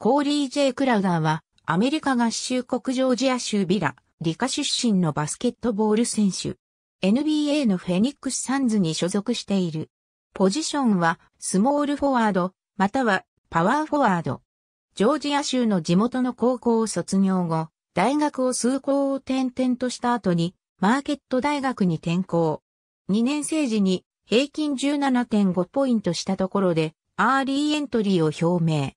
コーリー・ジェイ・クラウダーは、アメリカ合衆国ジョージア州ビラ、理科出身のバスケットボール選手。NBA のフェニックス・サンズに所属している。ポジションは、スモールフォワード、または、パワーフォワード。ジョージア州の地元の高校を卒業後、大学を数校を転々とした後に、マーケット大学に転校。2年生時に平均17.5ポイントしたところで、アーリーエントリーを表明。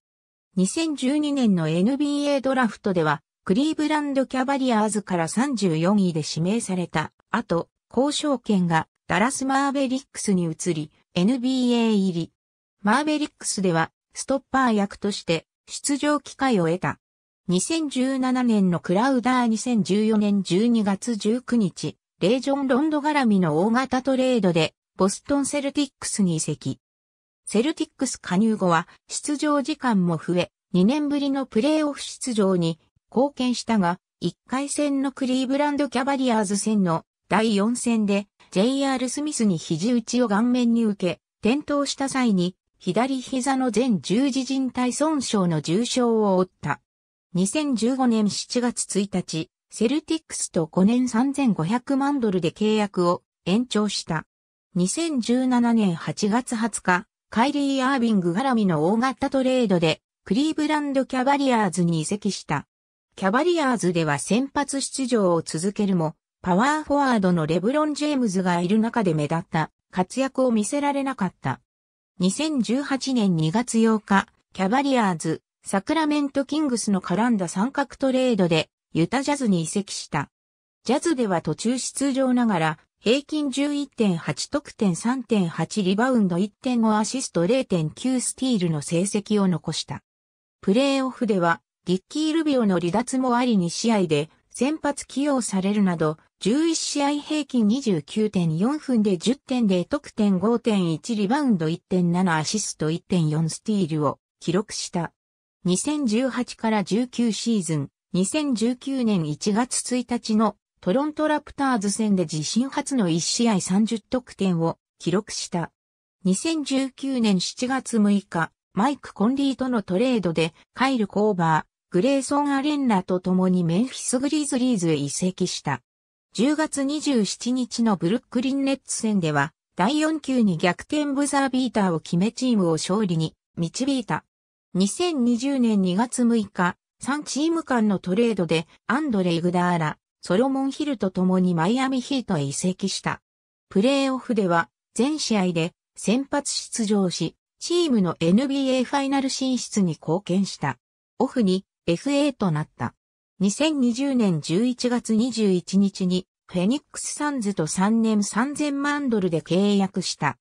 2012年の NBA ドラフトでは、クリーブランドキャバリアーズから34位で指名された後、交渉権がダラスマーベリックスに移り、NBA 入り。マーベリックスでは、ストッパー役として出場機会を得た。2017年のクラウダー2014年12月19日、レイジョン・ロンド絡みの大型トレードで、ボストンセルティックスに移籍。セルティックス加入後は出場時間も増え、2年ぶりのプレーオフ出場に貢献したが、1回戦のクリーブランドキャバリアーズ戦の第4戦で JR スミスに肘打ちを顔面に受け、転倒した際に左膝の全十字靭帯損傷の重傷を負った。2015年7月1日、セルティックスと5年3500万ドルで契約を延長した。2017年8月20日、カイリー・アービング絡みの大型トレードで、クリーブランド・キャバリアーズに移籍した。キャバリアーズでは先発出場を続けるも、パワーフォワードのレブロン・ジェームズがいる中で目立った活躍を見せられなかった。2018年2月8日、キャバリアーズ、サクラメント・キングスの絡んだ三角トレードで、ユタジャズに移籍した。ジャズでは途中出場ながら、平均11.8得点3.8リバウンド1.5アシスト0.9スティールの成績を残した。プレーオフでは、リッキー・ルビオの離脱もあり2試合で先発起用されるなど、11試合平均29.4分で10.0得点5.1リバウンド1.7アシスト1.4スティールを記録した。2018から19シーズン、2019年1月1日のトロントラプターズ戦で自身初の1試合30得点を記録した。2019年7月6日、マイク・コンリーとのトレードで、カイル・コーバー、グレーソン・アレンナと共にメンフィス・グリーズリーズへ移籍した。10月27日のブルックリン・ネッツ戦では、第4球に逆転ブザービーターを決めチームを勝利に導いた。2020年2月6日、3チーム間のトレードでアンドレ・イグダーラ、ソロモンヒルと共にマイアミヒートへ移籍した。プレーオフでは全試合で先発出場し、チームの NBA ファイナル進出に貢献した。オフに FA となった。2020年11月21日にフェニックスサンズと3年3000万ドルで契約した。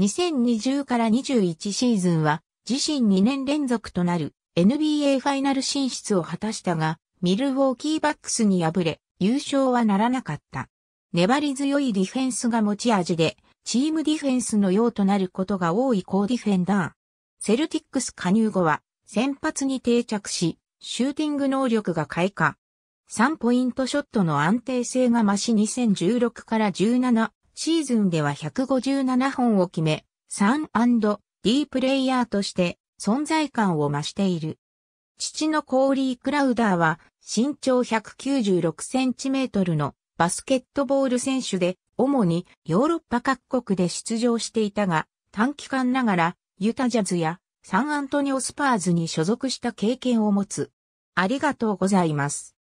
2020から21シーズンは自身2年連続となる NBA ファイナル進出を果たしたが、ミルウォーキーバックスに敗れ、優勝はならなかった。粘り強いディフェンスが持ち味で、チームディフェンスのようとなることが多い高ディフェンダー。セルティックス加入後は、先発に定着し、シューティング能力が開花。3ポイントショットの安定性が増し2016から17シーズンでは157本を決め、3&D プレイヤーとして存在感を増している。父のコーリー・クラウダーは身長196センチメートルのバスケットボール選手で、主にヨーロッパ各国で出場していたが、短期間ながらユタジャズやサンアントニオスパーズに所属した経験を持つ。ありがとうございます。